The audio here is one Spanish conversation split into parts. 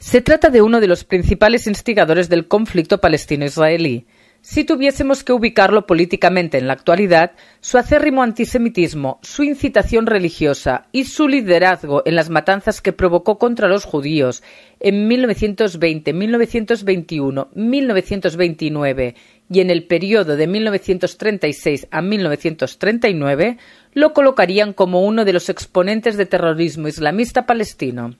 Se trata de uno de los principales instigadores del conflicto palestino-israelí. Si tuviésemos que ubicarlo políticamente en la actualidad, su acérrimo antisemitismo, su incitación religiosa y su liderazgo en las matanzas que provocó contra los judíos en 1920, 1921, 1929 y en el periodo de 1936 a 1939 lo colocarían como uno de los exponentes de terrorismo islamista palestino.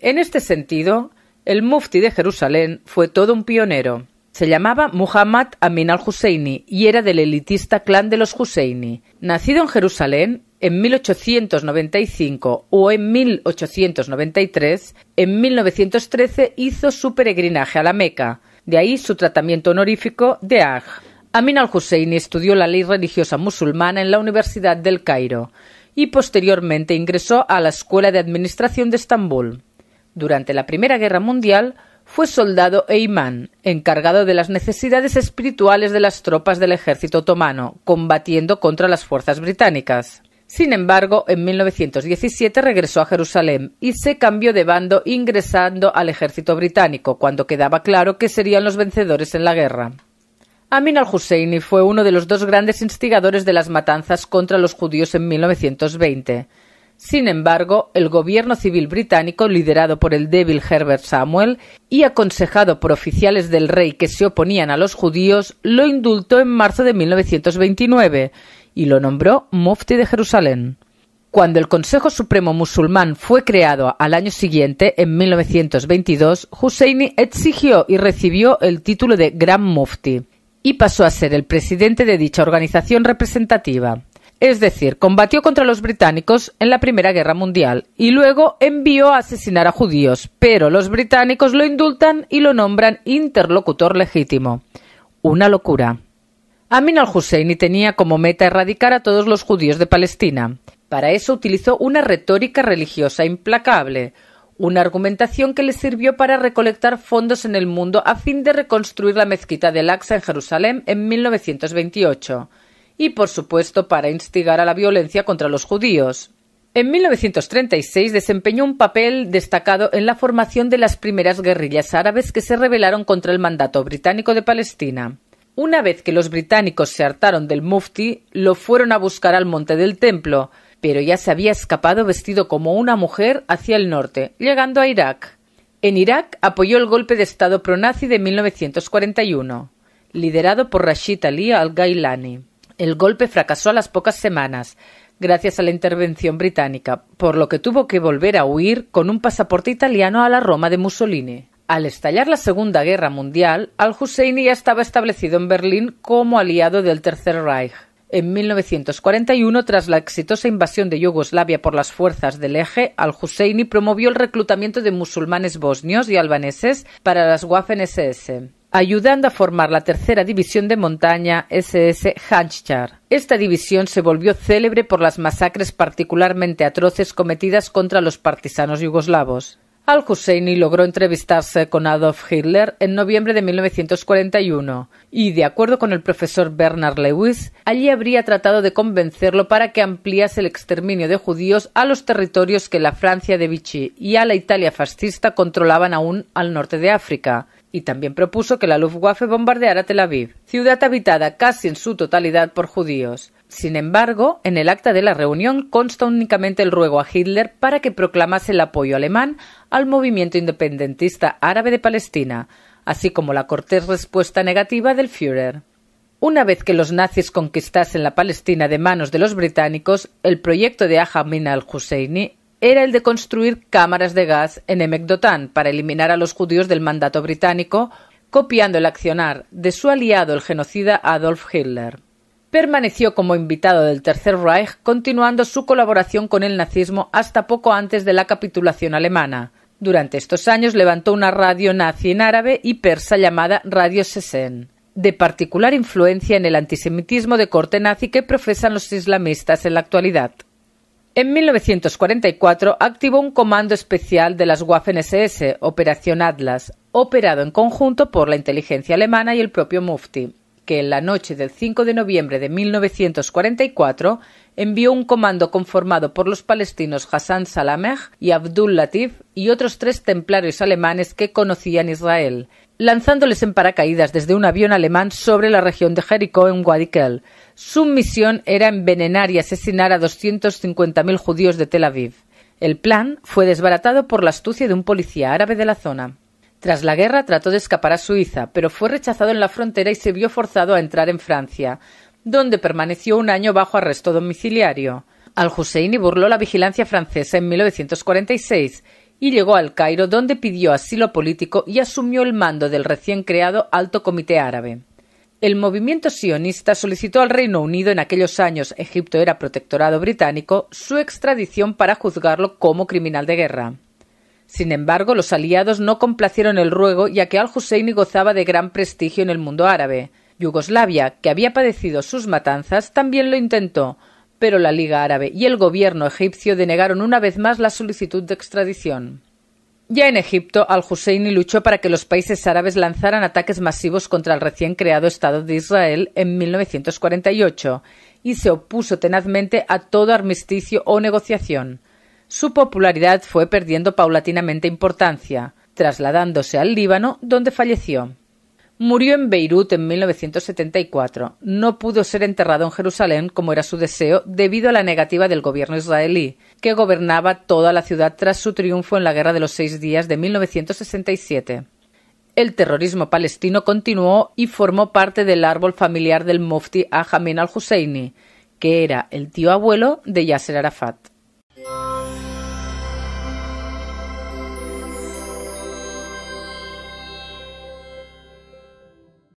En este sentido, el mufti de Jerusalén fue todo un pionero. Se llamaba Muhammad Amin al-Husseini y era del elitista clan de los Husseini. Nacido en Jerusalén en 1895 o en 1893, en 1913 hizo su peregrinaje a la Meca, de ahí su tratamiento honorífico de Aj. Amin al-Husseini estudió la ley religiosa musulmana en la Universidad del Cairo y posteriormente ingresó a la Escuela de Administración de Estambul. Durante la Primera Guerra Mundial fue soldado e imán, encargado de las necesidades espirituales de las tropas del ejército otomano, combatiendo contra las fuerzas británicas. Sin embargo, en 1917 regresó a Jerusalén y se cambió de bando ingresando al ejército británico, cuando quedaba claro que serían los vencedores en la guerra. Amin al-Husseini fue uno de los dos grandes instigadores de las matanzas contra los judíos en 1920. Sin embargo, el gobierno civil británico, liderado por el débil Herbert Samuel y aconsejado por oficiales del rey que se oponían a los judíos, lo indultó en marzo de 1929 y lo nombró mufti de Jerusalén. Cuando el Consejo Supremo Musulmán fue creado al año siguiente, en 1922, Husseini exigió y recibió el título de Gran Mufti y pasó a ser el presidente de dicha organización representativa es decir, combatió contra los británicos en la Primera Guerra Mundial y luego envió a asesinar a judíos, pero los británicos lo indultan y lo nombran interlocutor legítimo. Una locura. Amin al-Husseini tenía como meta erradicar a todos los judíos de Palestina. Para eso utilizó una retórica religiosa implacable, una argumentación que le sirvió para recolectar fondos en el mundo a fin de reconstruir la mezquita del al en Jerusalén en 1928 y, por supuesto, para instigar a la violencia contra los judíos. En 1936 desempeñó un papel destacado en la formación de las primeras guerrillas árabes que se rebelaron contra el mandato británico de Palestina. Una vez que los británicos se hartaron del mufti, lo fueron a buscar al monte del templo, pero ya se había escapado vestido como una mujer hacia el norte, llegando a Irak. En Irak apoyó el golpe de Estado pronazi de 1941, liderado por Rashid Ali al-Gailani. El golpe fracasó a las pocas semanas, gracias a la intervención británica, por lo que tuvo que volver a huir con un pasaporte italiano a la Roma de Mussolini. Al estallar la Segunda Guerra Mundial, al-Husseini ya estaba establecido en Berlín como aliado del Tercer Reich. En 1941, tras la exitosa invasión de Yugoslavia por las fuerzas del eje, al-Husseini promovió el reclutamiento de musulmanes bosnios y albaneses para las Waffen-SS ayudando a formar la tercera división de montaña SS Hanschar. Esta división se volvió célebre por las masacres particularmente atroces cometidas contra los partisanos yugoslavos. Al-Husseini logró entrevistarse con Adolf Hitler en noviembre de 1941 y, de acuerdo con el profesor Bernard Lewis, allí habría tratado de convencerlo para que ampliase el exterminio de judíos a los territorios que la Francia de Vichy y a la Italia fascista controlaban aún al norte de África, y también propuso que la Luftwaffe bombardeara Tel Aviv, ciudad habitada casi en su totalidad por judíos. Sin embargo, en el acta de la reunión consta únicamente el ruego a Hitler para que proclamase el apoyo alemán al movimiento independentista árabe de Palestina, así como la cortés respuesta negativa del Führer. Una vez que los nazis conquistasen la Palestina de manos de los británicos, el proyecto de Ahamin al-Husseini era el de construir cámaras de gas en Emekdotán para eliminar a los judíos del mandato británico, copiando el accionar de su aliado el genocida Adolf Hitler. Permaneció como invitado del Tercer Reich, continuando su colaboración con el nazismo hasta poco antes de la capitulación alemana. Durante estos años levantó una radio nazi en árabe y persa llamada Radio Sesen de particular influencia en el antisemitismo de corte nazi que profesan los islamistas en la actualidad. En 1944 activó un comando especial de las Waffen-SS, Operación Atlas, operado en conjunto por la inteligencia alemana y el propio Mufti, que en la noche del 5 de noviembre de 1944 envió un comando conformado por los palestinos Hassan Salameh y Abdul Latif y otros tres templarios alemanes que conocían Israel, lanzándoles en paracaídas desde un avión alemán sobre la región de Jericó en Guadiquel. Su misión era envenenar y asesinar a 250.000 judíos de Tel Aviv. El plan fue desbaratado por la astucia de un policía árabe de la zona. Tras la guerra trató de escapar a Suiza, pero fue rechazado en la frontera y se vio forzado a entrar en Francia, donde permaneció un año bajo arresto domiciliario. Al-Husseini burló la vigilancia francesa en 1946 y llegó al Cairo, donde pidió asilo político y asumió el mando del recién creado Alto Comité Árabe. El movimiento sionista solicitó al Reino Unido en aquellos años Egipto era protectorado británico su extradición para juzgarlo como criminal de guerra. Sin embargo, los aliados no complacieron el ruego, ya que al-Husseini gozaba de gran prestigio en el mundo árabe. Yugoslavia, que había padecido sus matanzas, también lo intentó, pero la Liga Árabe y el gobierno egipcio denegaron una vez más la solicitud de extradición. Ya en Egipto, al-Husseini luchó para que los países árabes lanzaran ataques masivos contra el recién creado Estado de Israel en 1948 y se opuso tenazmente a todo armisticio o negociación. Su popularidad fue perdiendo paulatinamente importancia, trasladándose al Líbano, donde falleció. Murió en Beirut en 1974. No pudo ser enterrado en Jerusalén como era su deseo debido a la negativa del gobierno israelí, que gobernaba toda la ciudad tras su triunfo en la Guerra de los Seis Días de 1967. El terrorismo palestino continuó y formó parte del árbol familiar del mufti Ahamin al-Husseini, que era el tío abuelo de Yasser Arafat.